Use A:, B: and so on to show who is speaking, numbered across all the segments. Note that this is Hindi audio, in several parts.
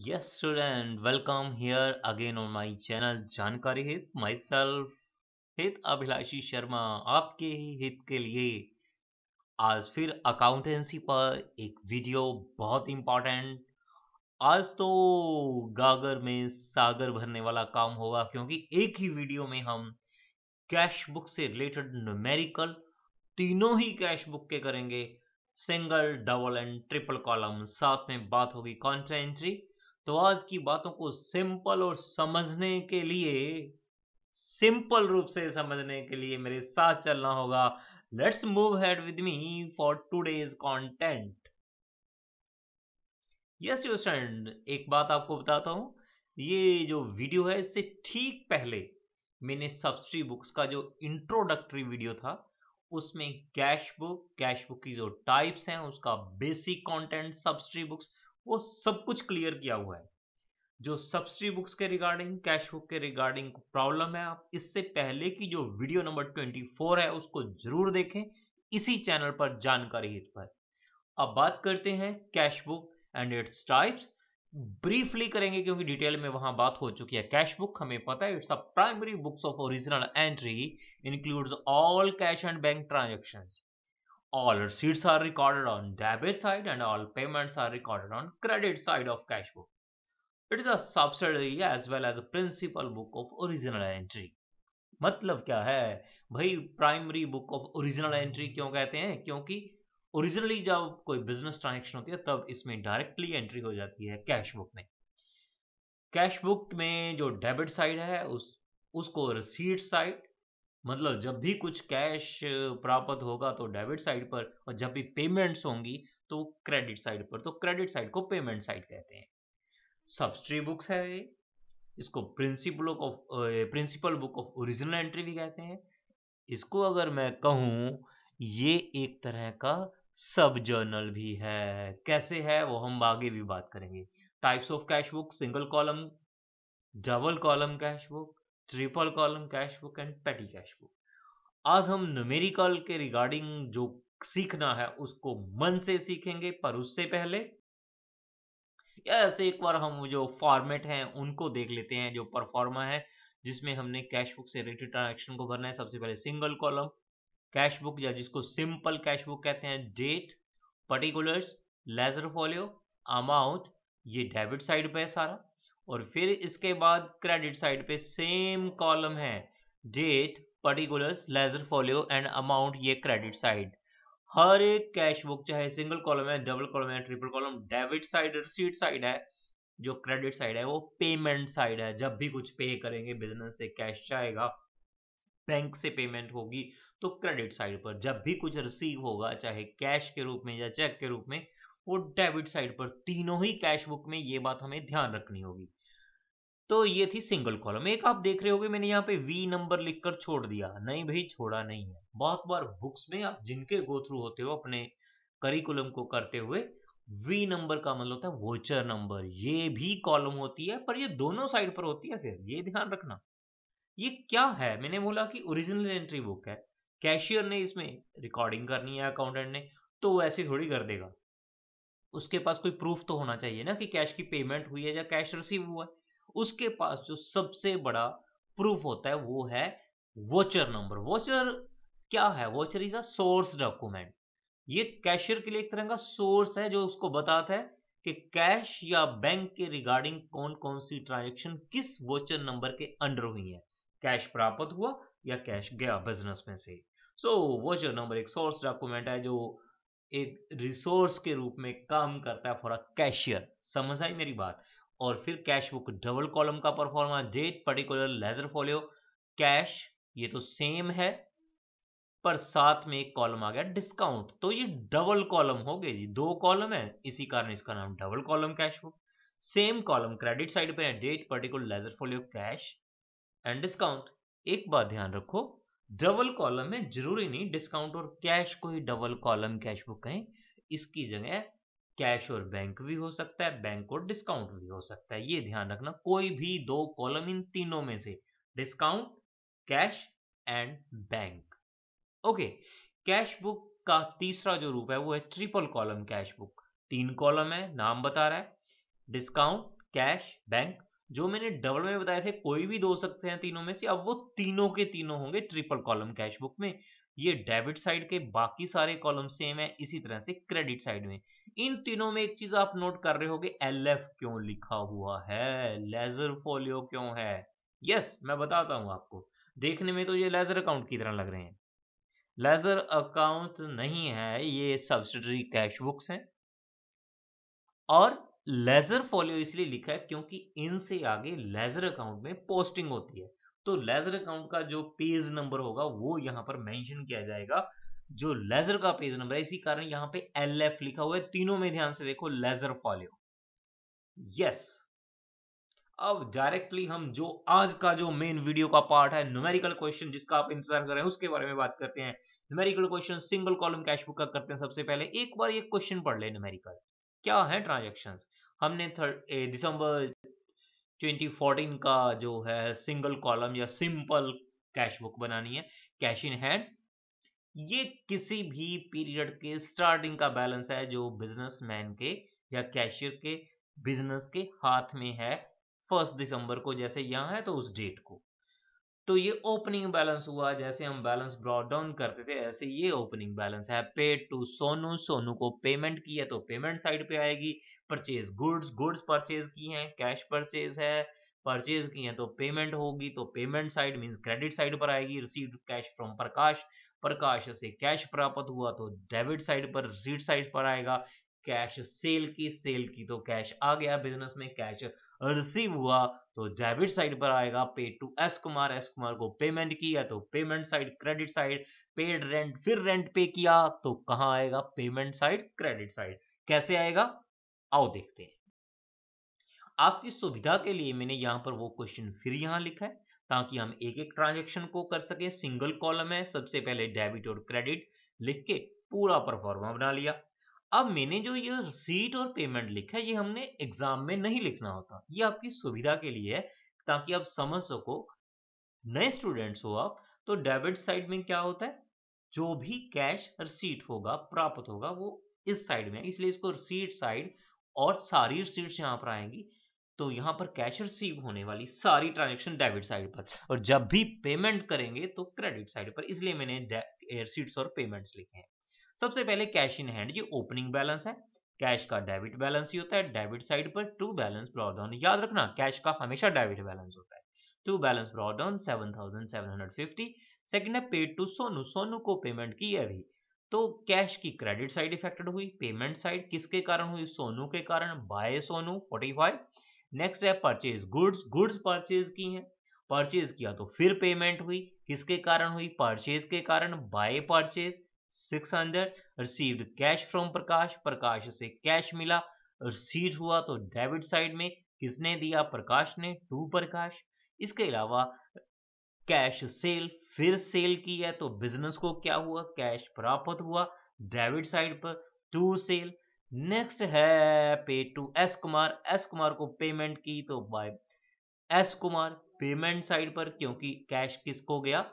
A: Yes student, welcome here again on my channel जानकारी हित myself हित अभिलाषी शर्मा आपके ही हित के लिए आज फिर अकाउंटेंसी पर एक वीडियो बहुत इम्पॉर्टेंट आज तो गागर में सागर भरने वाला काम होगा क्योंकि एक ही वीडियो में हम कैश बुक से रिलेटेड न्यूमेरिकल तीनों ही कैश बुक के करेंगे single double and triple column साथ में बात होगी कॉन्ट्रा एंट्री तो आज की बातों को सिंपल और समझने के लिए सिंपल रूप से समझने के लिए मेरे साथ चलना होगा let's move head with me for today's content yes you stand एक बात आपको बताता हूं ये जो वीडियो है इससे ठीक पहले मैंने सब्सिडी बुक्स का जो इंट्रोडक्टरी वीडियो था उसमें कैश बुक कैश बुक की जो टाइप्स हैं उसका बेसिक कंटेंट सब्सिडी बुक्स वो सब कुछ क्लियर किया हुआ है जो सब्सिडी बुक्स के रिगार्डिंग कैश बुक के रिगार्डिंग प्रॉब्लम है आप इससे पहले की जो वीडियो नंबर 24 है उसको जरूर देखें इसी चैनल पर जानकारी हित पर अब बात करते हैं cash book and its types briefly करेंगे क्योंकि डिटेल में वहां बात हो चुकी है कैश बुक हमें पता है it's a primary books of original entry includes all cash and bank transaction all receipts are recorded on debit side and all payments are recorded on credit side of cash book. It is a subsidiary as well as a principal book of original entry. मतलब क्या है भाई primary book of original entry क्यों कहते हैं क्योंकि ओरिजिनली जब कोई बिजनेस ट्रांजेक्शन होती है तब इसमें डायरेक्टली एंट्री हो जाती है कैश बुक में कैश बुक में जो डेबिट साइड है उस उसको रिसीट साइड मतलब जब भी कुछ कैश प्राप्त होगा तो डेबिट साइड पर और जब भी पेमेंट्स होंगी तो क्रेडिट साइड पर तो क्रेडिट साइड को पेमेंट साइड कहते हैं सब्सिडी बुक्स है ये इसको principal of principal book of original entry भी कहते हैं इसको अगर मैं कहूं ये एक तरह का सब जर्नल भी है कैसे है वो हम आगे भी बात करेंगे types of cash book single column double column cash book triple column cash book and petty cash book आज हम न्यूमेरिकल के रिगार्डिंग जो सीखना है उसको मन से सीखेंगे पर उससे पहले या ऐसे एक बार हम जो फॉर्मेट हैं उनको देख लेते हैं जो परफॉर्मा है जिसमें हमने कैश बुक से रिलेटेड ट्रांजेक्शन को भरना है सबसे पहले सिंगल कॉलम कैश बुक या जिसको सिंपल कैश बुक कहते हैं date particulars ledger folio amount ये डेबिट साइड पे है सारा और फिर इसके बाद क्रेडिट साइड पे सेम कॉलम है date particulars ledger folio and amount ये क्रेडिट साइड हर एक कैश बुक चाहे सिंगल कॉलम है डबल कॉलम है triple column debit side receipt side है जो क्रेडिट साइड है वो पेमेंट साइड है जब भी कुछ पे करेंगे बिजनेस से कैश जाएगा बैंक से पेमेंट होगी तो क्रेडिट साइड पर जब भी कुछ रिसीव होगा चाहे कैश के रूप में या चेक के रूप में वो डेबिट साइड पर तीनों ही कैश बुक में ये बात हमें ध्यान रखनी होगी तो ये थी सिंगल कॉलम एक आप देख रहे हो मैंने यहाँ पे वी नंबर लिखकर छोड़ दिया नहीं भाई छोड़ा नहीं है बहुत बार बुक्स में आप जिनके गो थ्रू होते हो अपने करिकुलम को करते हुए वी नंबर का मतलब होता है वोचर नंबर ये भी कॉलम होती है पर ये दोनों साइड पर होती है फिर ये ध्यान रखना ये क्या है मैंने बोला कि ओरिजिनल एंट्री बुक है कैशियर ने इसमें रिकॉर्डिंग करनी है अकाउंटेंट ने तो वो ऐसे थोड़ी कर देगा उसके पास कोई प्रूफ तो होना चाहिए ना कि कैश की पेमेंट हुई है या कैश रिसीव हुआ है उसके पास जो सबसे बड़ा प्रूफ होता है वो है वोचर नंबर वोचर क्या है voucher is a source document ये कैशियर के लिए एक तरह का सोर्स है जो उसको बताता है कि कैश या बैंक के रिगार्डिंग कौन कौन सी ट्रांजेक्शन किस वोचर नंबर के अंडर हुई है कैश प्राप्त हुआ या कैश गया बिजनेस में से सो so, वोचर नंबर एक सोर्स डॉक्यूमेंट है जो एक रिसोर्स के रूप में काम करता है फॉर अ कैशियर समझ आई मेरी बात और फिर कैश बुक डबल कॉलम का proforma date particular ledger folio cash ये तो सेम है पर साथ में एक कॉलम आ गया डिस्काउंट तो ये डबल कॉलम हो गए जी दो कॉलम है इसी कारण इसका नाम double column cash book same column credit side पर है date particular ledger folio cash and discount एक बात ध्यान रखो डबल कॉलम में जरूरी नहीं डिस्काउंट और कैश को ही डबल कॉलम कैश बुक कहें इसकी जगह कैश और बैंक भी हो सकता है बैंक और डिस्काउंट भी हो सकता है ये ध्यान रखना कोई भी दो कॉलम इन तीनों में से discount cash and bank okay cash book का तीसरा जो रूप है वो है ट्रिपल कॉलम कैश बुक तीन कॉलम है नाम बता रहा है डिस्काउंट कैश बैंक जो मैंने डबल में बताए थे कोई भी दो सकते हैं तीनों में से अब वो तीनों के तीनों होंगे ट्रिपल कॉलम कैश बुक में ये डेबिट साइड के बाकी सारे कॉलम सेम है इसी तरह से क्रेडिट साइड में इन तीनों में एक चीज आप नोट कर रहे होगे एलएफ क्यों लिखा हुआ है लेजर फोलियो क्यों है यस मैं बताता हूं आपको देखने में तो ये लेजर अकाउंट की तरह लग रहे हैं लेजर अकाउंट नहीं है ये सब्सिडरी कैश बुक्स हैं और लेजर फोलियो इसलिए लिखा है क्योंकि इनसे आगे लेजर अकाउंट में पोस्टिंग होती है तो लेजर अकाउंट का जो पेज नंबर होगा वो यहां पर मेंशन किया जाएगा जो लेजर का पेज नंबर है इसी कारण यहां पे एल एफ लिखा हुआ है तीनों में ध्यान से देखो लेजर फॉलियो यस अब डायरेक्टली हम जो आज का जो मेन वीडियो का पार्ट है न्यूमेरिकल क्वेश्चन जिसका आप इंतजार कर रहे हैं उसके बारे में बात करते हैं numerical question single column cash book का करते हैं सबसे पहले एक बार ये क्वेश्चन पढ़ ले न्यूमेरिकल क्या है ट्रांजेक्शन हमने थर्ड दिसंबर 2014 का जो है सिंगल कॉलम या सिंपल कैश बुक बनानी है कैश इन हैंड ये किसी भी पीरियड के स्टार्टिंग का बैलेंस है जो बिजनेसमैन के या कैशियर के बिजनेस के हाथ में है फर्स्ट दिसंबर को जैसे यहां है तो उस डेट को तो ये ओपनिंग बैलेंस हुआ जैसे हम बैलेंस ब्रॉड डाउन करते थे ऐसे ये ओपनिंग बैलेंस है पेड टू सोनू सोनू को पेमेंट की है तो पेमेंट साइड पे आएगी परचेज गुड्स गुड्स परचेज की है कैश परचेज है परचेज की है तो पेमेंट होगी तो payment side mean credit side पर आएगी receive cash from Prakash Prakash से कैश प्राप्त हुआ तो डेबिट साइड पर रिसीट साइड पर आएगा कैश सेल की सेल की तो कैश आ गया बिजनेस में कैश रिसीव हुआ तो डेबिट साइड पर आएगा pay to S Kumar S Kumar को पेमेंट किया तो payment side credit side paid rent फिर रेंट पे किया तो कहा आएगा पेमेंट साइड क्रेडिट साइड कैसे आएगा आओ देखते हैं आपकी सुविधा के लिए मैंने यहाँ पर वो क्वेश्चन फिर यहाँ लिखा है ताकि हम एक एक ट्रांजेक्शन को कर सके सिंगल कॉलम है सबसे पहले डेबिट और क्रेडिट लिख के पूरा परफॉर्मा बना लिया अब मैंने जो ये रिसीट और पेमेंट लिखा है ये हमने एग्जाम में नहीं लिखना होता ये आपकी सुविधा के लिए है ताकि आप समझ सको नए स्टूडेंट्स हो आप तो डेबिट साइड में क्या होता है जो भी कैश रिसीट होगा प्राप्त होगा वो इस साइड में इसलिए इसको रिसीट साइड और सारी रिसीट्स यहां पर आएंगी तो यहां पर कैश रिसीव होने वाली सारी ट्रांजेक्शन डेबिट साइड पर और जब भी पेमेंट करेंगे तो क्रेडिट साइड पर इसलिए मैंने रिसीट्स और पेमेंट्स लिखे हैं सबसे पहले कैश इन हैंड ये ओपनिंग बैलेंस है कैश का डेबिट बैलेंस ही होता है डेबिट साइड पर टू बैलेंस ब्रॉडाउन याद रखना कैश का हमेशा डेबिट बैलेंस होता है to balance brought down seven thousand seven hundred fifty second है पेड टू सोनू सोनू को पेमेंट की है अभी तो कैश की क्रेडिट साइड इफेक्टेड हुई पेमेंट साइड किसके कारण हुई सोनू के कारण by Sonu forty five next है परचेज गुड्स गुड्स परचेज की हैं परचेज किया तो फिर पेमेंट हुई किसके कारण हुई परचेज के कारण by purchase 600 received cash from Prakash Prakash से कैश मिला रिसीव हुआ तो डेबिट साइड में किसने दिया प्रकाश ने टू प्रकाश इसके अलावा कैश सेल फिर सेल की है तो बिजनेस को क्या हुआ कैश प्राप्त हुआ डेबिट साइड पर टू सेल नेक्स्ट है pay to S Kumar S Kumar को पेमेंट की तो by S Kumar payment side पर क्योंकि कैश किसको गया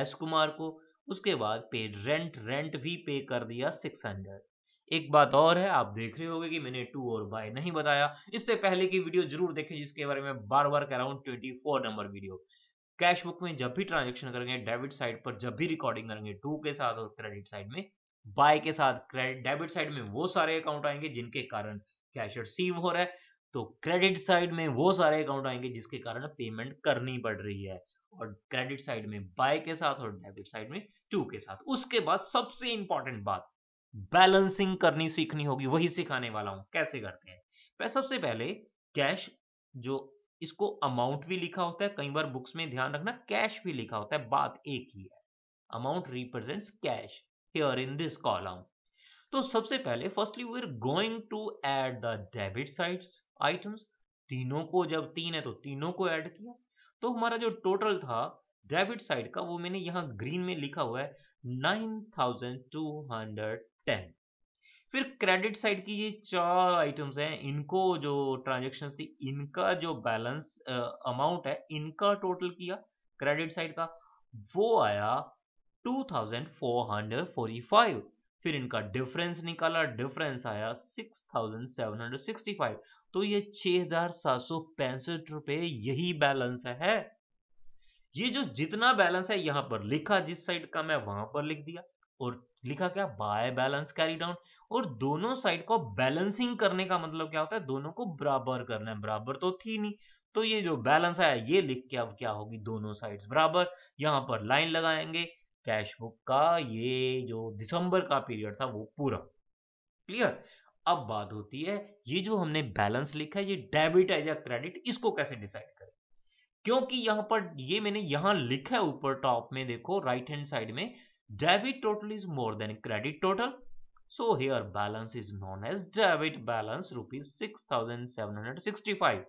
A: एस कुमार को उसके बाद पे रेंट रेंट भी पे कर दिया सिक्स हंड्रेड एक बात और है आप देख रहे होंगे कि मैंने टू और बाय नहीं बताया इससे पहले की वीडियो जरूर देखें जिसके बारे में बार बार कह रहा हूं twenty four number video cash book में जब भी ट्रांजेक्शन करेंगे डेबिट साइड पर जब भी रिकॉर्डिंग करेंगे टू के साथ और क्रेडिट साइड में बाय के साथ क्रेडिट डेबिट साइड में वो सारे अकाउंट आएंगे जिनके कारण कैश रिसीव हो रहा है तो क्रेडिट साइड में वो सारे अकाउंट आएंगे जिसके कारण पेमेंट करनी पड़ रही है और क्रेडिट साइड में बाय के साथ और डेबिट साइड में टू के साथ उसके बाद सबसे इंपॉर्टेंट बात बैलेंसिंग करनी सीखनी होगी वही सिखाने वाला हूं कैसे करते हैं सबसे पहले कैश जो इसको अमाउंट भी लिखा होता है कई बार बुक्स में ध्यान रखना कैश भी लिखा होता है बात एक ही है amount represents cash here in this column. तो सबसे पहले firstly we are going to add the debit sides items तीनों को जब तीन है तो तीनों को ऐड किया तो हमारा जो टोटल था डेबिट साइड का वो मैंने यहाँ ग्रीन में लिखा हुआ है 9210 फिर क्रेडिट साइड की ये चार आइटम्स हैं इनको जो ट्रांजेक्शन थी इनका जो बैलेंस अमाउंट है इनका टोटल किया क्रेडिट साइड का वो आया 2445 फिर इनका डिफरेंस निकाला डिफरेंस आया 6765 तो ये छह रुपए यही बैलेंस है ये जो जितना बैलेंस है यहां पर लिखा जिस साइड का मैं वहां पर लिख दिया और लिखा क्या बाय बैलेंस कैरी डाउन और दोनों साइड को बैलेंसिंग करने का मतलब क्या होता है दोनों को बराबर करना है बराबर तो थी नहीं तो ये जो बैलेंस आया ये लिख के अब क्या होगी दोनों साइड्स बराबर यहां पर लाइन लगाएंगे कैश बुक का ये जो दिसंबर का पीरियड था वो पूरा क्लियर अब बात होती है ये जो हमने बैलेंस लिखा है ये डेबिट एज या क्रेडिट इसको कैसे डिसाइड करें क्योंकि यहां पर ये मैंने यहां लिखा है ऊपर टॉप में देखो राइट हैंड साइड में debit total is more than credit total so here balance is known as debit balance rupees six thousand seven hundred sixty five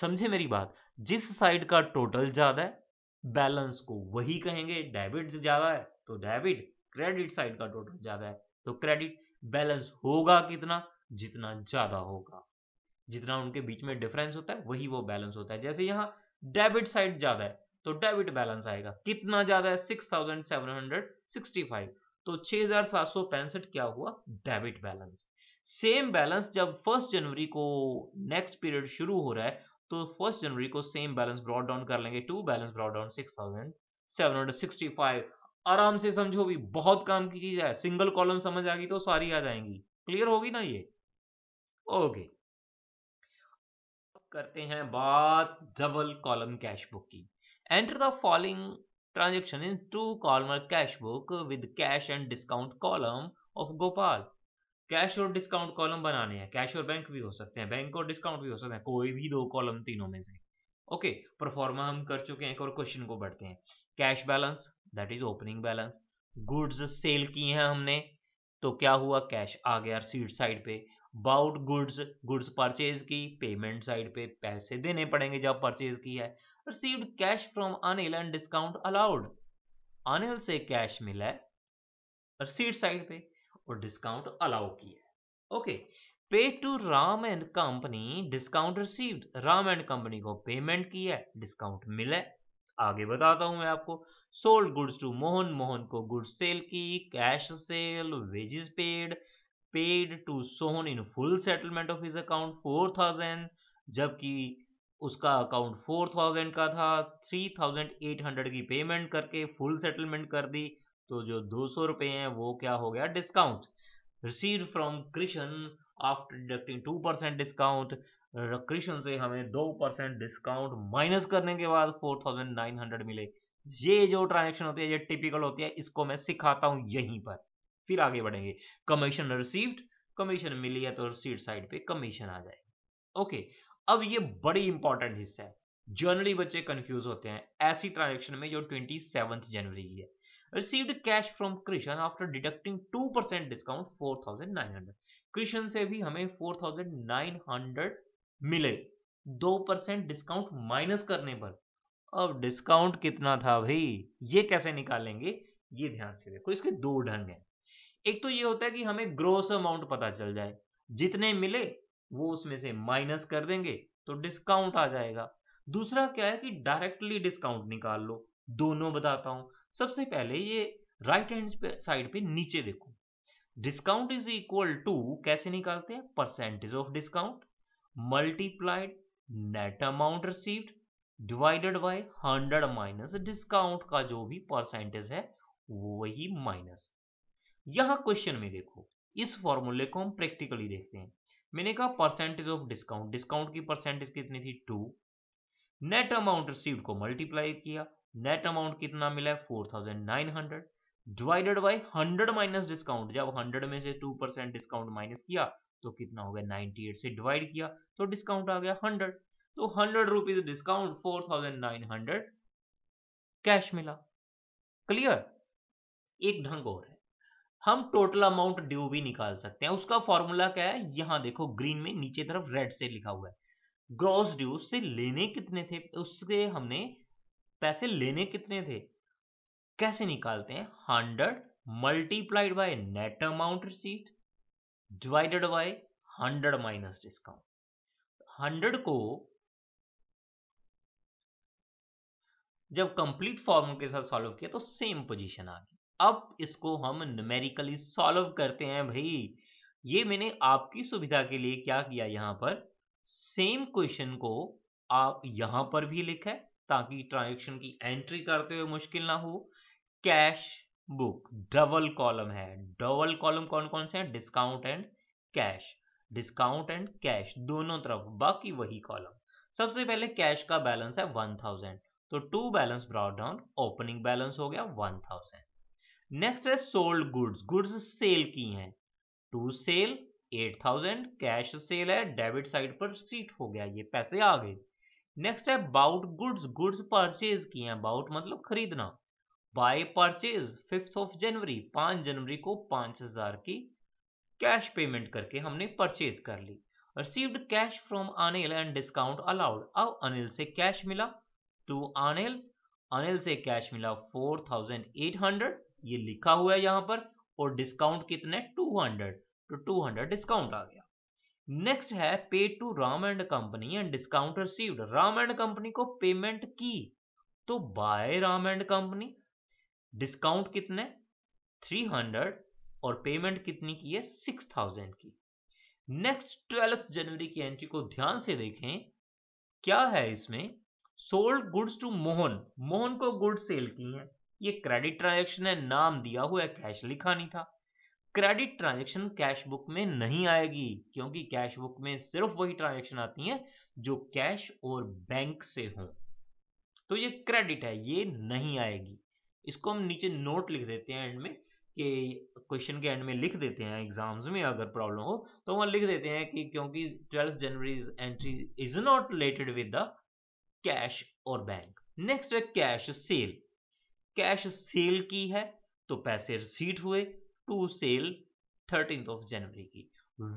A: समझे मेरी बात जिस साइड का टोटल ज्यादा है बैलेंस को वही कहेंगे डेबिट ज्यादा है तो डेबिट क्रेडिट साइड का टोटल ज्यादा है तो क्रेडिट बैलेंस होगा कितना जितना ज्यादा होगा जितना उनके बीच में डिफरेंस होता है वही वो बैलेंस होता है जैसे यहाँ डेबिट साइड ज्यादा है तो डेबिट बैलेंस आएगा कितना ज्यादा है six thousand seven hundred sixty five तो छह हजार सात सौ पैंसठ क्या हुआ डेबिट बैलेंस सेम बैलेंस जब फर्स्ट जनवरी को नेक्स्ट पीरियड शुरू हो रहा है तो फर्स्ट जनवरी को सेम बैलेंस ब्रॉड डाउन कर लेंगे to balance brought down six thousand seven hundred sixty five आराम से समझो भी बहुत काम की चीज है सिंगल कॉलम समझ आ गई तो सारी आ जाएंगी क्लियर होगी ना ये ओके करते हैं बात डबल कॉलम कैश बुक की enter the following transaction in two columnar cash book with cash and discount column of Gopal cash और डिस्काउंट कॉलम बनाने हैं कैश और बैंक भी हो सकते हैं बैंक और डिस्काउंट भी हो सकते हैं कोई भी दो कॉलम तीनों में से ओके परफॉर्मा हम कर चुके हैं एक और क्वेश्चन को बढ़ते हैं cash balance that is opening balance goods sale किए हैं हमने तो क्या हुआ कैश आ गया सीट साइड पे बाउट गुड्स गुड्स परचेज की पेमेंट साइड पे पैसे देने पड़ेंगे जब परचेज की है received cash from Anil and discount allowed Anil से कैश मिला है रिसीट साइड पे और डिस्काउंट अलाउ किया okay pay to Ram and company discount receive Ram and company को पेमेंट किया डिस्काउंट मिला आगे बताता हूं मैं आपको sold goods to Mohan Mohan को गुड्स सेल की cash sale wages paid paid to Sohan in full settlement of his account four thousand जबकि उसका अकाउंट फोर थाउजेंड का था थ्री थाउजेंड एट हंड्रेड की पेमेंट करके फुल सेटलमेंट कर दी तो जो दो सौ रुपए है वो क्या हो गया discount receive from Krishna after deducting two percent discount Krishna से हमें दो परसेंट डिस्काउंट माइनस करने के बाद फोर थाउजेंड नाइन हंड्रेड मिले ये जो ट्रांजेक्शन होती है ये टिपिकल होती है इसको मैं सिखाता हूं यहीं पर फिर आगे बढ़ेंगे कमीशन रिसीव्ड कमीशन मिली है तो रिसीव साइड पे कमीशन आ जाए ओके अब ये बड़ी इंपॉर्टेंट हिस्सा है जनरली बच्चे कंफ्यूज होते हैं ऐसी ट्रांजेक्शन में जो ट्वेंटी जनवरी की है received cash from Krishan after deducting 2% discount 4900 Krishna से भी हमें 4900 मिले परसेंट डिस्काउंट माइनस करने पर अब डिस्काउंट कितना था भाई ये कैसे निकालेंगे ये ध्यान से देखो इसके दो ढंग है एक तो ये होता है कि हमें ग्रोस अमाउंट पता चल जाए जितने मिले वो उसमें से माइनस कर देंगे तो डिस्काउंट आ जाएगा दूसरा क्या है कि डायरेक्टली डिस्काउंट निकाल लो दोनों बताता हूं सबसे पहले ये राइट हैंड साइड पे नीचे देखो डिस्काउंट इज इक्वल टू कैसे निकालते हैं percentage of discount multiplied net amount received divided by 100 minus discount का जो भी परसेंटेज है वही माइनस यहां क्वेश्चन में देखो इस फॉर्मूले को हम प्रैक्टिकली देखते हैं मैंने कहा परसेंटेज ऑफ डिस्काउंट डिस्काउंट की परसेंटेज कितनी थी टू नेट अमाउंट रिसीव्ड को मल्टीप्लाई किया नेट अमाउंट कितना मिला है four thousand nine hundred divided by hundred minus discount जब हंड्रेड में से टू परसेंट डिस्काउंट माइनस किया तो कितना हो गया नाइनटी एट से डिवाइड किया तो डिस्काउंट आ गया हंड्रेड तो hundred rupees discount four thousand nine hundred cash मिला क्लियर एक ढंग और है हम टोटल अमाउंट ड्यू भी निकाल सकते हैं उसका फॉर्मूला क्या है यहां देखो ग्रीन में नीचे तरफ रेड से लिखा हुआ है ग्रॉस ड्यू से लेने कितने थे उससे हमने पैसे लेने कितने थे कैसे निकालते हैं hundred multiplied by net amount receipt divided by hundred minus discount hundred को जब कंप्लीट फॉर्म के साथ सॉल्व किया तो सेम पोजीशन आ गई अब इसको हम न्यूमेरिकली सॉल्व करते हैं भाई ये मैंने आपकी सुविधा के लिए क्या किया यहां पर सेम क्वेश्चन को आप यहां पर भी लिखा है ताकि ट्रांजेक्शन की एंट्री करते हुए मुश्किल ना हो कैश बुक डबल कॉलम है डबल कॉलम कौन कौन से हैं discount and cash discount and cash दोनों तरफ बाकी वही कॉलम सबसे पहले कैश का बैलेंस है वन थाउजेंड तो to balance brought down opening balance हो गया वन थाउजेंड नेक्स्ट है सोल्ड गुड्स गुड्स सेल की हैं to sale eight thousand cash sale है डेबिट साइड पर सीट हो गया ये पैसे आ गए नेक्स्ट है बाउट गुड्स गुड्स परचेज किए हैं बाउट मतलब खरीदना by purchase fifth of January पांच जनवरी को पांच हजार की कैश पेमेंट करके हमने परचेज कर ली received cash from Anil and discount allowed अब अनिल से कैश मिला टू अनिल अनिल से कैश मिला फोर थाउजेंड एट हंड्रेड ये लिखा हुआ है यहां पर और डिस्काउंट कितने टू हंड्रेड तो टू हंड्रेड डिस्काउंट आ गया नेक्स्ट है pay to Ram and company and discount received Ram and company को पेमेंट की तो by Ram and company discount कितने 300 और पेमेंट कितनी की है 6000 की नेक्स्ट ट्वेल्थ जनवरी की एंट्री को ध्यान से देखें क्या है इसमें sold goods to Mohan Mohan को गुड सेल की है ये क्रेडिट ट्रांजेक्शन है नाम दिया हुआ कैश लिखा नहीं था क्रेडिट ट्रांजेक्शन कैश बुक में नहीं आएगी क्योंकि कैश बुक में सिर्फ वही ट्रांजेक्शन आती है जो कैश और बैंक से हो तो ये क्रेडिट है ये नहीं आएगी इसको हम नीचे नोट लिख देते हैं एंड में कि क्वेश्चन के एंड में लिख देते हैं एग्जाम्स में अगर प्रॉब्लम हो तो वह लिख देते हैं कि क्योंकि twelfth January entry is not related with the cash और बैंक नेक्स्ट है कैश सेल कैश सेल की है तो पैसे रिसीट हुए to sale thirteen of January की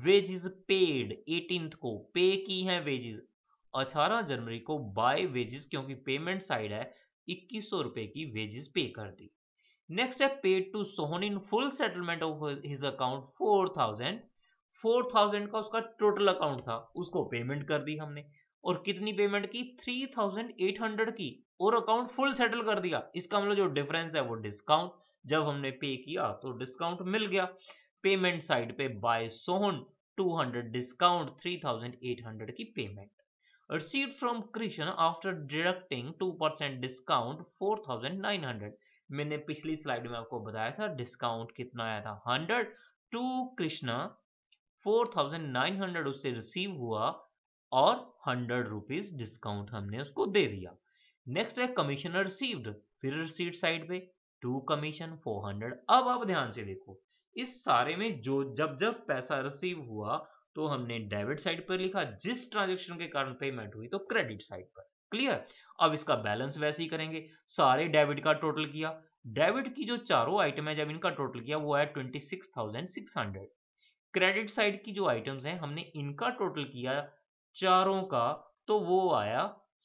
A: वेजेस पेड एटीन को पे की है वेजेस अठारह जनवरी को बाय वेजेस क्योंकि पेमेंट साइड है इक्कीस रुपए की वेजेस पे कर दी नेक्स्ट है paid to Sohan in full settlement of his account four thousand four thousand का उसका टोटल अकाउंट था उसको पेमेंट कर दी हमने और कितनी पेमेंट की थ्री थाउजेंड एट हंड्रेड की और अकाउंट फुल सेटल कर दिया इसका मतलब जो डिफरेंस है वो डिस्काउंट जब हमने पे किया तो डिस्काउंट मिल गया पेमेंट साइड पे बाय सोहन 200 डिस्काउंट 3800 की payment receive from Krishna after deducting 2% discount 4900 मैंने पिछली स्लाइड में आपको बताया था डिस्काउंट कितना आया था 100 टू कृष्णा 4900 उससे रिसीव हुआ और हंड्रेड रुपीज डिस्काउंट हमने उसको दे दिया नेक्स्ट है कमीशन रिसीव्ड फिर रिसीट साइड पे टू कमीशन फोर हंड्रेड अब आप ध्यान से देखो इस सारे में जो जब जब पैसा रिसीव हुआ तो हमने डेबिट साइड पर लिखा जिस ट्रांजेक्शन के कारण पेमेंट हुई तो क्रेडिट साइड पर क्लियर अब इसका बैलेंस वैसे ही करेंगे सारे डेबिट का टोटल किया डेबिट की जो चारों आइटम है जब इनका टोटल किया वो है twenty six thousand six hundred credit side की जो आइटम्स हैं हमने इनका टोटल किया चारों का तो वो आया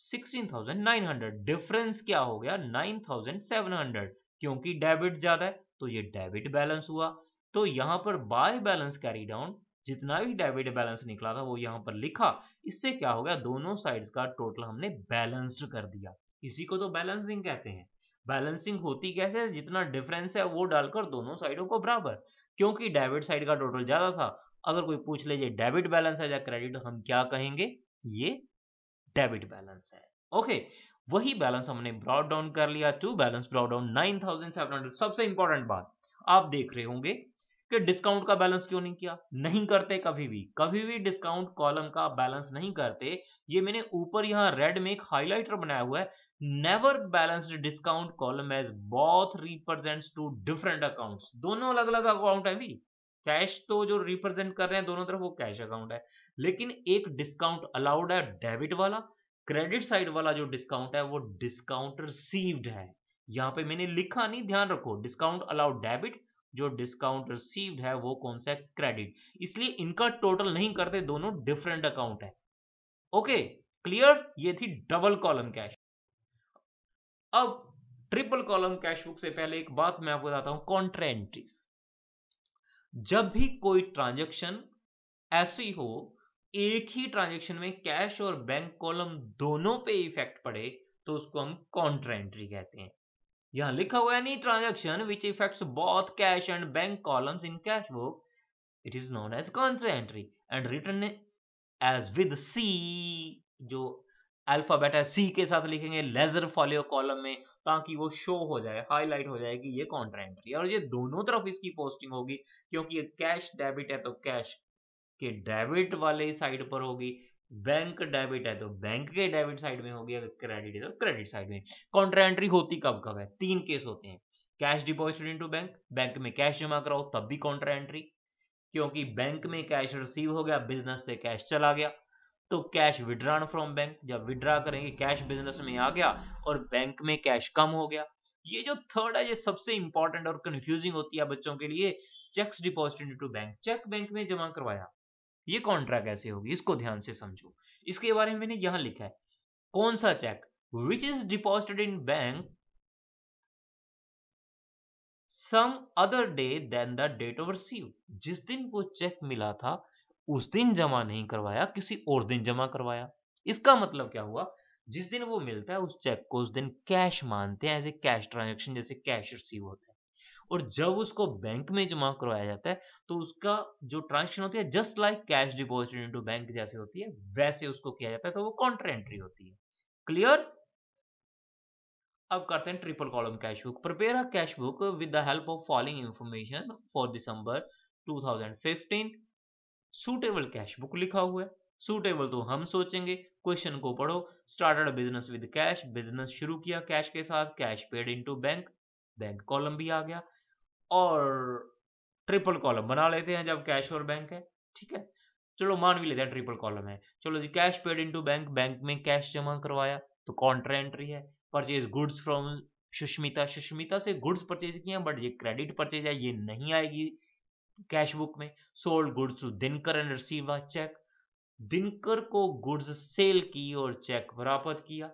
A: sixteen thousand nine hundred difference क्या हो गया नाइन थाउजेंड सेवन हंड्रेड क्योंकि डेबिट ज्यादा है तो ये डेबिट बैलेंस हुआ तो यहां पर बाय बैलेंस कैरी डाउन जितना भी डेबिट बैलेंस निकला था वो यहां पर लिखा इससे क्या हो गया दोनों साइड्स का टोटल हमने बैलेंस्ड कर दिया इसी को तो बैलेंसिंग कहते हैं बैलेंसिंग होती कैसे जितना डिफरेंस है वो डालकर दोनों साइडों को बराबर क्योंकि डेबिट साइड का टोटल ज्यादा था अगर कोई पूछ ले डेबिट बैलेंस है या क्रेडिट हम क्या कहेंगे ये डेबिट बैलेंस है ओके okay, वही बैलेंस हमने ब्रॉड डाउन कर लिया to balance brought down nine thousand seven hundred सबसे इंपॉर्टेंट बात आप देख रहे होंगे कि डिस्काउंट का बैलेंस क्यों नहीं किया नहीं करते कभी भी कभी भी डिस्काउंट कॉलम का बैलेंस नहीं करते ये मैंने ऊपर यहां रेड में एक हाईलाइटर बनाया हुआ है never balanced discount column as both represent two different account दोनों अलग अलग अकाउंट है भी कैश तो जो रिप्रेजेंट कर रहे हैं दोनों तरफ वो कैश अकाउंट है लेकिन एक डिस्काउंट अलाउड है डेबिट वाला क्रेडिट साइड वाला जो डिस्काउंट है वो डिस्काउंट रिसीव्ड है यहां पे मैंने लिखा नहीं ध्यान रखो डिस्काउंट अलाउड डेबिट जो डिस्काउंट रिसीव्ड है वो कौन सा क्रेडिट इसलिए इनका टोटल नहीं करते दोनों डिफरेंट अकाउंट है ओके क्लियर ये थी डबल कॉलम कैश अब ट्रिपल कॉलम कैश बुक से पहले एक बात मैं आपको बताता हूं कॉन्ट्रा एंट्रीज जब भी कोई ट्रांजेक्शन ऐसी हो एक ही ट्रांजेक्शन में कैश और बैंक कॉलम दोनों पे इफेक्ट पड़े तो उसको हम कॉन्ट्रा एंट्री कहते हैं यहां लिखा हुआ any transaction which effect both cash and bank columns in cash book it is known as contra entry and return as with C जो अल्फाबेट है सी के साथ लिखेंगे लेजर फॉलियो कॉलम में ताकि वो शो हो जाए हाईलाइट हो जाए कि ये कॉन्ट्रा एंट्री है और ये दोनों तरफ इसकी पोस्टिंग होगी क्योंकि ये कैश डेबिट है तो कैश कि डेबिट वाले साइड पर होगी बैंक डेबिट है तो बैंक के डेबिट साइड में होगी अगर क्रेडिट है तो क्रेडिट साइड में कॉन्ट्रा एंट्री होती कब कब है तीन केस होते हैं cash deposit into bank bank में कैश जमा कराओ तब भी कॉन्ट्रा एंट्री क्योंकि बैंक में कैश रिसीव हो गया बिजनेस से कैश चला गया तो कैश विड्रॉन फ्रॉम बैंक जब विड्रॉ करेंगे कैश बिजनेस में आ गया और बैंक में कैश कम हो गया ये जो थर्ड है ये सबसे इंपॉर्टेंट और कंफ्यूजिंग होती है बच्चों के लिए cheques deposit into bank cheque bank में जमा करवाया ये कॉन्ट्रा कैसे होगी इसको ध्यान से समझो इसके बारे में मैंने यहां लिखा है कौन सा cheque which is deposited in bank some other day than the date of receive जिस दिन वो चेक मिला था उस दिन जमा नहीं करवाया किसी और दिन जमा करवाया इसका मतलब क्या हुआ जिस दिन वो मिलता है उस चेक को उस दिन कैश मानते हैं एज ए कैश ट्रांजेक्शन जैसे कैश रिसीव होता है और जब उसको बैंक में जमा करवाया जाता है तो उसका जो ट्रांजेक्शन होती है just like cash deposit into bank जैसे होती है वैसे उसको किया जाता है तो वो काउंटर एंट्री होती है क्लियर अब करते हैं triple column cash book prepare a cash book with the help of following information for December 2015 suitable cash book लिखा हुआ है सूटेबल तो हम सोचेंगे क्वेश्चन को पढ़ो started business with cash business शुरू किया कैश के साथ cash paid into bank bank column भी आ गया और ट्रिपल कॉलम बना लेते हैं जब कैश और बैंक है ठीक है चलो मान भी लेते हैं ट्रिपल कॉलम है चलो जी cash paid into bank bank में कैश जमा करवाया तो कॉन्ट्रा एंट्री है purchase goods from Sushmita Sushmita से गुड्स परचेज किए बट ये क्रेडिट परचेज है ये नहीं आएगी कैश बुक में sold goods to Dinkar and receive a cheque Dinkar को गुड्स सेल की और चेक प्राप्त किया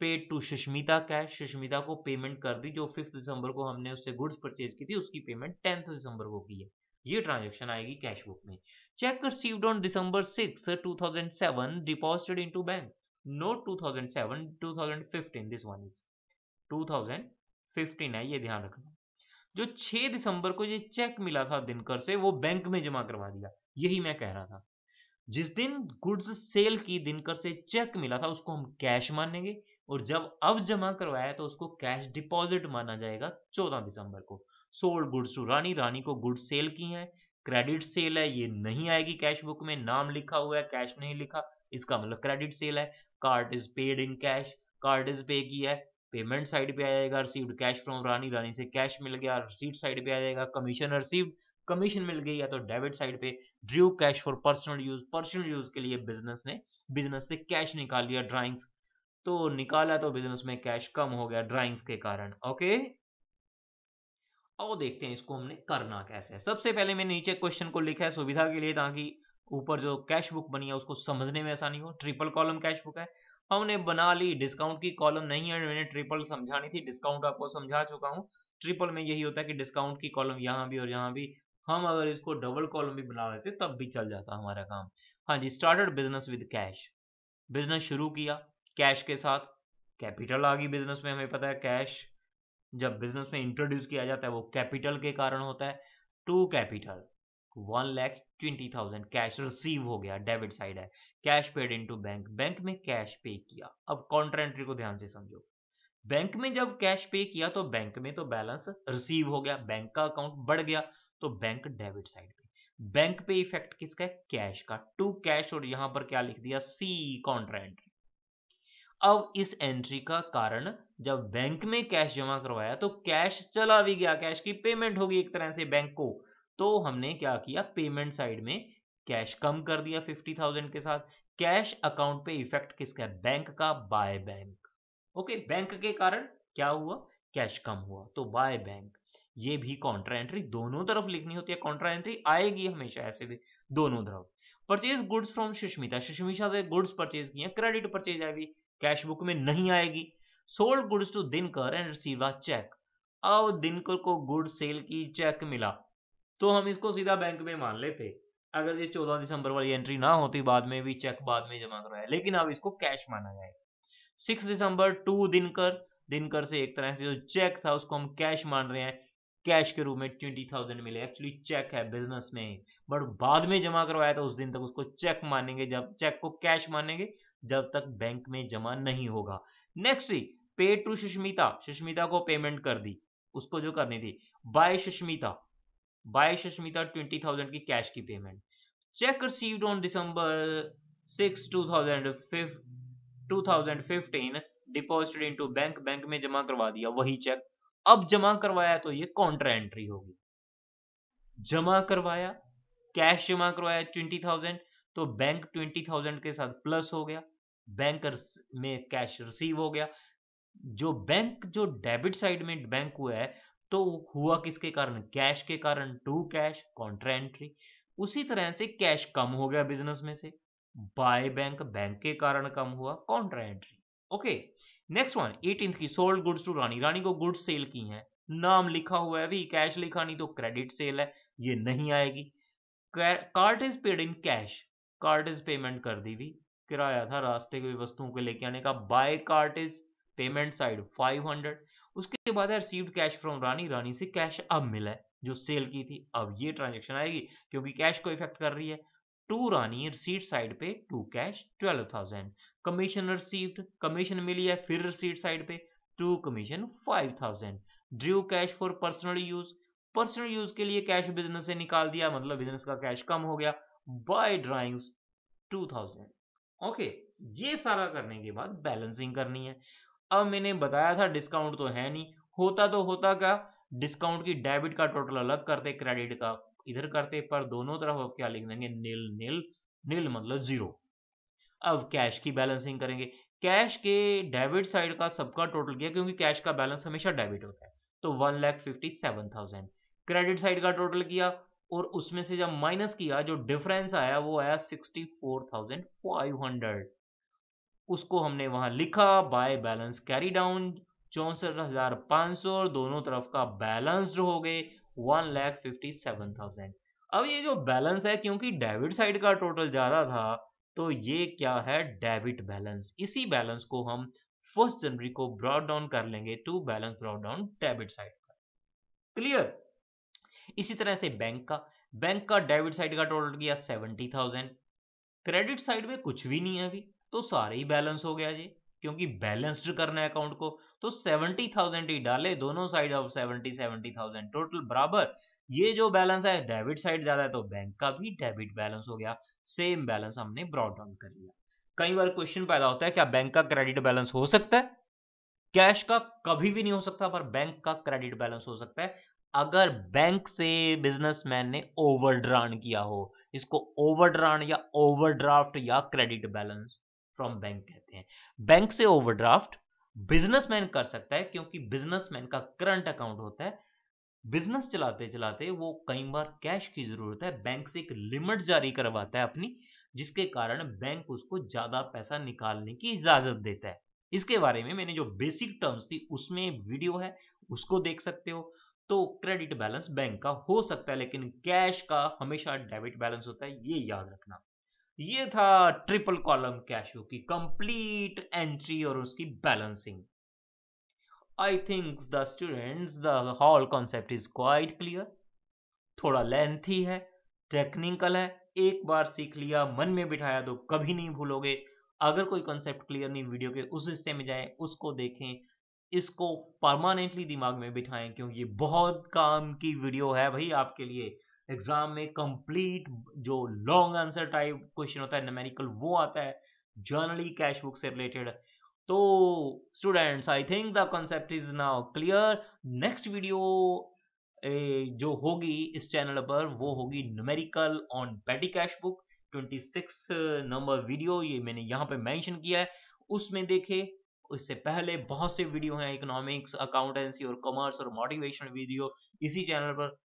A: paid to Sushmita cash Sushmita को पेमेंट कर दी जो फिफ्थ दिसंबर को हमने उससे गुड्स परचेज की थी उसकी पेमेंट टेंथ दिसंबर को की है ये ट्रांजेक्शन आएगी कैश बुक में cheque received on December six two thousand seven deposited into bank note two thousand seven two thousand fifteen this one is two thousand fifteen है ये ध्यान रखना जो छह दिसंबर को ये चेक मिला था दिनकर से वो बैंक में जमा करवा दिया यही मैं कह रहा था जिस दिन गुड्स सेल की दिनकर से चेक मिला था उसको हम कैश मानेंगे और जब अब जमा करवाया तो उसको कैश डिपॉजिट माना जाएगा चौदह दिसंबर को sold goods to Rani Rani को गुड्स सेल की है क्रेडिट सेल है ये नहीं आएगी कैश बुक में नाम लिखा हुआ है कैश नहीं लिखा इसका मतलब क्रेडिट सेल है card is paid in cash card is pay की है पेमेंट साइड पे आ जाएगा received cash from Rani Rani से कैश मिल गया रिसीट साइड पे आ जाएगा कमीशन रिसीव्ड कमीशन मिल गई या तो डेबिट साइड पे drew cash for personal use personal use के लिए बिजनेस ने बिजनेस से कैश निकाल लिया ड्राइंग्स तो निकाला तो बिजनेस में कैश कम हो गया ड्राइंग्स के कारण ओके और देखते हैं इसको हमने करना कैसे है सबसे पहले मैंने नीचे क्वेश्चन को लिखा है सुविधा के लिए ताकि ऊपर जो कैश बुक बनी है उसको समझने में आसानी हो ट्रिपल कॉलम कैश बुक है हमने बना ली डिस्काउंट की कॉलम नहीं है मैंने ट्रिपल समझानी थी डिस्काउंट आपको समझा चुका हूँ ट्रिपल में यही होता है कि डिस्काउंट की कॉलम यहाँ भी और यहाँ भी हम अगर इसको डबल कॉलम भी बना लेते तब भी चल जाता हमारा काम हाँ जी started business with cash business शुरू किया कैश के साथ कैपिटल आ गई बिजनेस में हमें पता है कैश जब बिजनेस में इंट्रोड्यूस किया जाता है वो कैपिटल के कारण होता है to capital one lakh twenty thousand cash receive हो गया डेबिट साइड है cash paid to bank bank में कैश पे किया अब काउंटर एंट्री को ध्यान से समझो बैंक में जब कैश पे किया तो बैंक में तो बैलेंस रिसीव हो गया बैंक का अकाउंट बढ़ गया तो बैंक डेबिट साइड पे बैंक पे इफेक्ट किसका है कैश का टू कैश और यहां पर क्या लिख दिया सी काउंटर एंट्री अब इस एंट्री का कारण जब बैंक में कैश जमा करवाया तो कैश चला भी गया कैश की पेमेंट होगी एक तरह से बैंक को तो हमने क्या किया पेमेंट साइड में कैश कम कर दिया फिफ्टी थाउजेंड के साथ कैश अकाउंट पे इफेक्ट किसका है बैंक का बाय बैंक ओके बैंक के कारण क्या हुआ कैश कम हुआ तो बाय बैंक ये भी कॉन्ट्रा एंट्री दोनों तरफ लिखनी होती है कॉन्ट्रा एंट्री आएगी हमेशा ऐसे दोनों तरफ purchase goods from Sushmita Sushmita से गुड्स परचेज किए क्रेडिट परचेज आएगी कैश बुक में नहीं आएगी sold goods to Dinkar and receive a cheque अब दिनकर को गुड सेल की चेक मिला तो हम इसको सीधा बैंक में मान लेते अगर ये चौदह दिसंबर वाली एंट्री ना होती बाद में भी चेक बाद में जमा करवाया लेकिन अब इसको कैश माना जाएगा six December to Dinkar Dinkar से एक तरह से जो चेक था उसको हम कैश मान रहे हैं कैश के रूप में ट्वेंटी थाउजेंड मिले एक्चुअली चेक है बिजनेस में बट बाद में जमा करवाया था उस दिन तक उसको चेक मानेंगे जब चेक को कैश मानेंगे जब तक बैंक में जमा नहीं होगा नेक्स्ट पे टू सुष्मिता सुष्मिता को पेमेंट कर दी उसको जो करनी थी by Sushmita by Sushmita twenty thousand की कैश की payment cheque receive on December six two thousand two thousand fifteen deposited to bank bank में जमा करवा दिया वही चेक अब जमा करवाया तो ये कॉन्ट्रा एंट्री होगी जमा करवाया कैश जमा करवाया ट्वेंटी थाउजेंड तो बैंक ट्वेंटी थाउजेंड के साथ प्लस हो गया बैंकर्स में कैश रिसीव हो गया जो बैंक जो डेबिट साइड में बैंक हुआ है तो हुआ किसके कारण कैश के कारण टू कैश कॉन्ट्रा एंट्री उसी तरह से कैश कम हो गया बिजनेस में से बाय बैंक बैंक के कारण कम हुआ contra entry okay next one eighteen की sold goods to Rani Rani को गुड्स सेल की है नाम लिखा हुआ है भी कैश लिखा नहीं तो क्रेडिट सेल है ये नहीं आएगी card is paid in cash card is payment कर दी भी किराया था रास्ते की वस्तुओं के लेके आने का by cart is payment side 500 उसके बाद है received cash from Rani Rani से कैश अब मिला है जो सेल की थी अब ये ट्रांजेक्शन आएगी क्योंकि कैश को इफेक्ट कर रही है टू रानी रिसीट साइड पे to cash twelve thousand commission received commission मिली है फिर रिसीट साइड पे to commission five thousand drew cash for personal use personal use के लिए कैश बिजनेस से निकाल दिया मतलब बिजनेस का कैश कम हो गया by drawings two thousand okay ये सारा करने के बाद बैलेंसिंग करनी है अब मैंने बताया था डिस्काउंट तो है नहीं होता तो होता क्या डिस्काउंट की डेबिट का टोटल अलग करते क्रेडिट का इधर करते पर दोनों तरफ अब क्या लिख देंगे नील नील नील मतलब जीरो अब कैश की बैलेंसिंग करेंगे कैश के डेबिट साइड का सबका टोटल किया क्योंकि कैश का बैलेंस हमेशा डेबिट होता है तो one lakh fifty seven thousand credit side का टोटल किया और उसमें से जब माइनस किया जो डिफरेंस आया वो आया sixty four thousand five hundred उसको हमने वहां लिखा बाय बैलेंस कैरी डाउन चौसठ हजार पांच सौ दोनों तरफ का बैलेंस जो हो गए one lakh fifty seven thousand अब ये जो बैलेंस है क्योंकि डेबिट साइड का टोटल ज्यादा था तो ये क्या है डेबिट बैलेंस इसी बैलेंस को हम फर्स्ट जनवरी को ब्रॉड डाउन कर लेंगे to balance brought down debit side का क्लियर इसी तरह से बैंक का बैंक का डेबिट साइड का टोटल किया सेवेंटी थाउजेंड क्रेडिट साइड में कुछ भी नहीं है अभी तो सारे ही बैलेंस हो गया जी क्योंकि बैलेंस्ड करना है अकाउंट को तो सेवेंटी थाउजेंड ही डाले दोनों side of seventy seventy thousand total बराबर ये जो बैलेंस है डेबिट साइड ज्यादा है तो बैंक का भी डेबिट बैलेंस हो गया सेम बैलेंस हमने ब्रॉड डाउन कर लिया कई बार क्वेश्चन पैदा होता है क्या बैंक का क्रेडिट बैलेंस हो सकता है कैश का कभी भी नहीं हो सकता पर बैंक का क्रेडिट बैलेंस हो सकता है अगर बैंक से बिजनेसमैन ने ओवरड्रान किया हो इसको ओवरड्रान या ओवरड्राफ्ट या क्रेडिट बैलेंस फ्रॉम बैंक कहते हैं बैंक से ओवरड्राफ्ट बिजनेसमैन कर सकता है क्योंकि बिजनेसमैन का करंट अकाउंट होता है बिजनेस चलाते चलाते वो कई बार कैश की जरूरत है बैंक से एक लिमिट जारी करवाता है अपनी जिसके कारण बैंक उसको ज्यादा पैसा निकालने की इजाजत देता है इसके बारे में मैंने जो बेसिक टर्म्स थी उसमें वीडियो है उसको देख सकते हो तो क्रेडिट बैलेंस बैंक का हो सकता है लेकिन कैश का हमेशा डेबिट बैलेंस होता है ये याद रखना ये था ट्रिपल कॉलम कैश की कंप्लीट एंट्री और उसकी balancing I think the students the whole concept is quite clear थोड़ा लेंथी है टेक्निकल है एक बार सीख लिया मन में बिठाया तो कभी नहीं भूलोगे अगर कोई कॉन्सेप्ट क्लियर नहीं वीडियो के उस हिस्से में जाए उसको देखें इसको परमानेंटली दिमाग में बिठाएं क्योंकि ये बहुत काम की वीडियो है भाई आपके लिए एग्जाम में कंप्लीट जो लॉन्ग आंसर टाइप क्वेश्चन होता है नमेरिकल वो आता है जर्नली कैश बुक से रिलेटेड तो students I think the concept is now clear next video जो होगी इस चैनल पर वो होगी numerical on petty cash book twenty number video ये मैंने यहाँ पे मैंशन किया है उसमें देखे इससे पहले बहुत से वीडियो हैं इकोनॉमिक्स अकाउंटेंसी और कॉमर्स और मोटिवेशन वीडियो इसी चैनल पर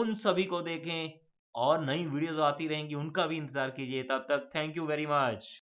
A: उन सभी को देखें और नई वीडियोस आती रहेंगी उनका भी इंतजार कीजिए तब तक थैंक यू वेरी मच